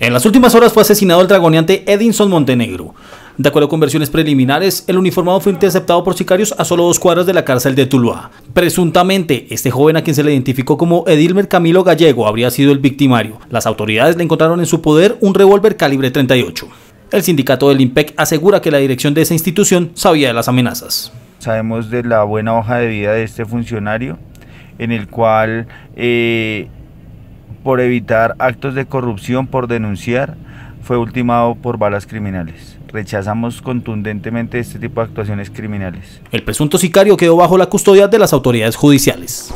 En las últimas horas fue asesinado el dragoneante Edinson Montenegro. De acuerdo con versiones preliminares, el uniformado fue interceptado por sicarios a solo dos cuadras de la cárcel de Tuluá. Presuntamente, este joven a quien se le identificó como Edilmer Camilo Gallego habría sido el victimario. Las autoridades le encontraron en su poder un revólver calibre 38. El sindicato del IMPEC asegura que la dirección de esa institución sabía de las amenazas. Sabemos de la buena hoja de vida de este funcionario, en el cual eh, por evitar actos de corrupción, por denunciar, fue ultimado por balas criminales. Rechazamos contundentemente este tipo de actuaciones criminales. El presunto sicario quedó bajo la custodia de las autoridades judiciales.